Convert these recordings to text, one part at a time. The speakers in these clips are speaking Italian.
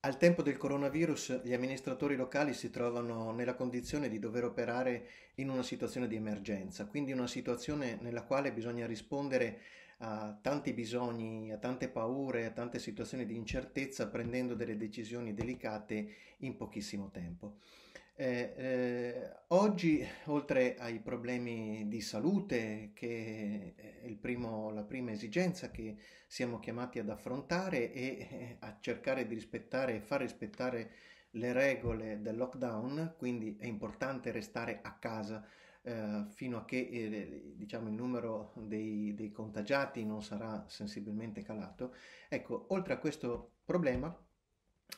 Al tempo del coronavirus gli amministratori locali si trovano nella condizione di dover operare in una situazione di emergenza, quindi una situazione nella quale bisogna rispondere a tanti bisogni, a tante paure, a tante situazioni di incertezza prendendo delle decisioni delicate in pochissimo tempo. Eh, eh, oggi, oltre ai problemi di salute, che è primo, la prima esigenza che siamo chiamati ad affrontare e eh, a cercare di rispettare e far rispettare le regole del lockdown, quindi è importante restare a casa eh, fino a che eh, diciamo, il numero dei, dei contagiati non sarà sensibilmente calato. Ecco, oltre a questo problema,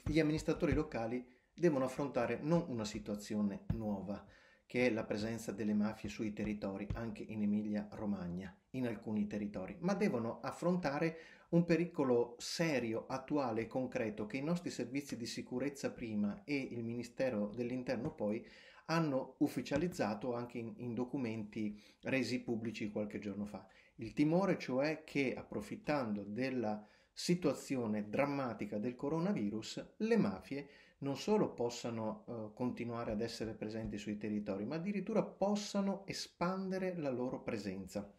gli amministratori locali devono affrontare non una situazione nuova, che è la presenza delle mafie sui territori, anche in Emilia-Romagna, in alcuni territori, ma devono affrontare un pericolo serio, attuale e concreto che i nostri servizi di sicurezza prima e il Ministero dell'Interno poi hanno ufficializzato anche in, in documenti resi pubblici qualche giorno fa. Il timore cioè che approfittando della situazione drammatica del coronavirus le mafie non solo possano eh, continuare ad essere presenti sui territori, ma addirittura possano espandere la loro presenza,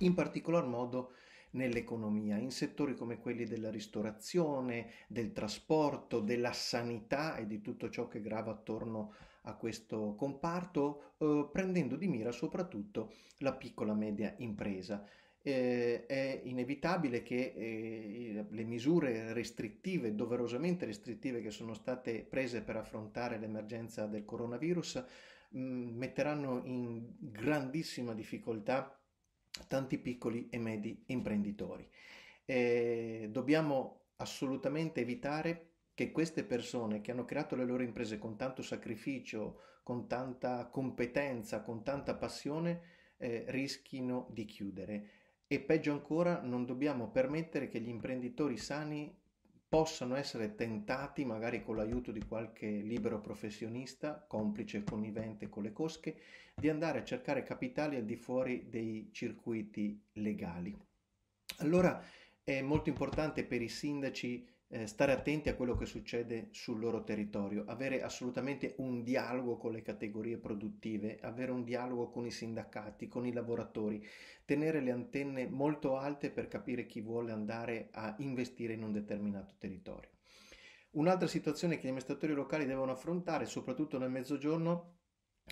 in particolar modo nell'economia, in settori come quelli della ristorazione, del trasporto, della sanità e di tutto ciò che grava attorno a questo comparto, eh, prendendo di mira soprattutto la piccola e media impresa eh, è inevitabile che eh, le misure restrittive, doverosamente restrittive, che sono state prese per affrontare l'emergenza del coronavirus mh, mm, metteranno in grandissima difficoltà tanti piccoli e medi imprenditori. Eh, dobbiamo assolutamente evitare che queste persone che hanno creato le loro imprese con tanto sacrificio, con tanta competenza, con tanta passione, eh, rischino di chiudere e peggio ancora, non dobbiamo permettere che gli imprenditori sani possano essere tentati, magari con l'aiuto di qualche libero professionista, complice e connivente con le cosche, di andare a cercare capitali al di fuori dei circuiti legali. Allora è molto importante per i sindaci eh, stare attenti a quello che succede sul loro territorio, avere assolutamente un dialogo con le categorie produttive, avere un dialogo con i sindacati, con i lavoratori, tenere le antenne molto alte per capire chi vuole andare a investire in un determinato territorio. Un'altra situazione che gli amministratori locali devono affrontare, soprattutto nel mezzogiorno,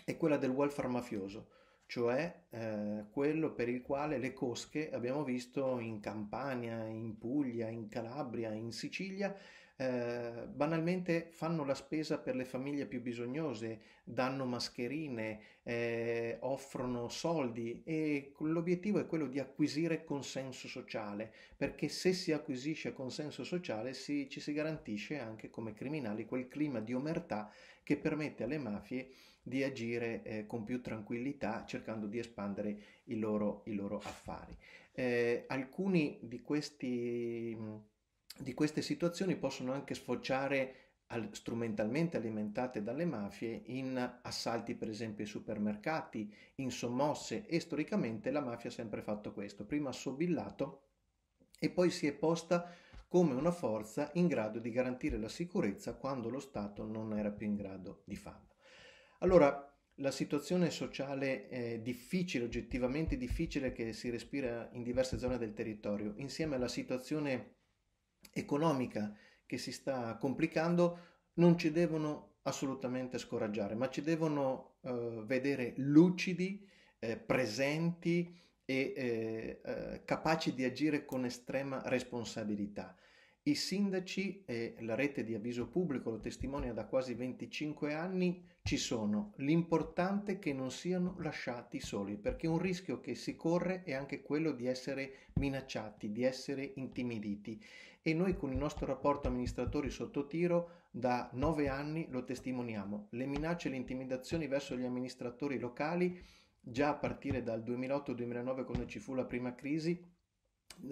è quella del welfare mafioso cioè eh, quello per il quale le cosche abbiamo visto in Campania, in Puglia, in Calabria, in Sicilia eh, banalmente fanno la spesa per le famiglie più bisognose, danno mascherine, eh, offrono soldi e l'obiettivo è quello di acquisire consenso sociale, perché se si acquisisce consenso sociale si, ci si garantisce anche come criminali quel clima di omertà che permette alle mafie di agire eh, con più tranquillità cercando di espandere i loro, i loro affari. Eh, alcuni di questi di queste situazioni possono anche sfociare al, strumentalmente alimentate dalle mafie in assalti per esempio ai supermercati, in sommosse e storicamente la mafia ha sempre fatto questo, prima ha sobillato e poi si è posta come una forza in grado di garantire la sicurezza quando lo Stato non era più in grado di farlo. Allora, la situazione sociale eh, difficile, oggettivamente difficile, che si respira in diverse zone del territorio, insieme alla situazione economica che si sta complicando non ci devono assolutamente scoraggiare, ma ci devono eh, vedere lucidi, eh, presenti e eh, eh capaci di agire con estrema responsabilità. I sindaci e la rete di avviso pubblico lo testimonia da quasi 25 anni, ci sono. L'importante è che non siano lasciati soli, perché un rischio che si corre è anche quello di essere minacciati, di essere intimiditi e noi con il nostro rapporto amministratori sotto tiro da nove anni lo testimoniamo. Le minacce e le intimidazioni verso gli amministratori locali, già a partire dal 2008-2009 quando ci fu la prima crisi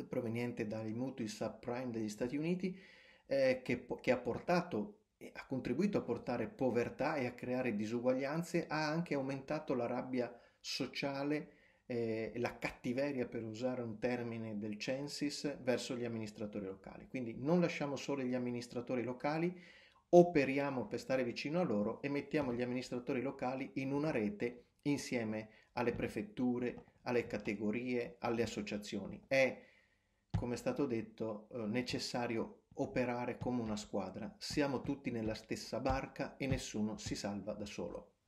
proveniente dai mutui subprime degli Stati Uniti, eh, che, che ha portato ha contribuito a portare povertà e a creare disuguaglianze, ha anche aumentato la rabbia sociale eh, la cattiveria, per usare un termine del census, verso gli amministratori locali. Quindi non lasciamo solo gli amministratori locali, operiamo per stare vicino a loro e mettiamo gli amministratori locali in una rete insieme alle prefetture, alle categorie, alle associazioni. È, come è stato detto, eh, necessario operare come una squadra. Siamo tutti nella stessa barca e nessuno si salva da solo.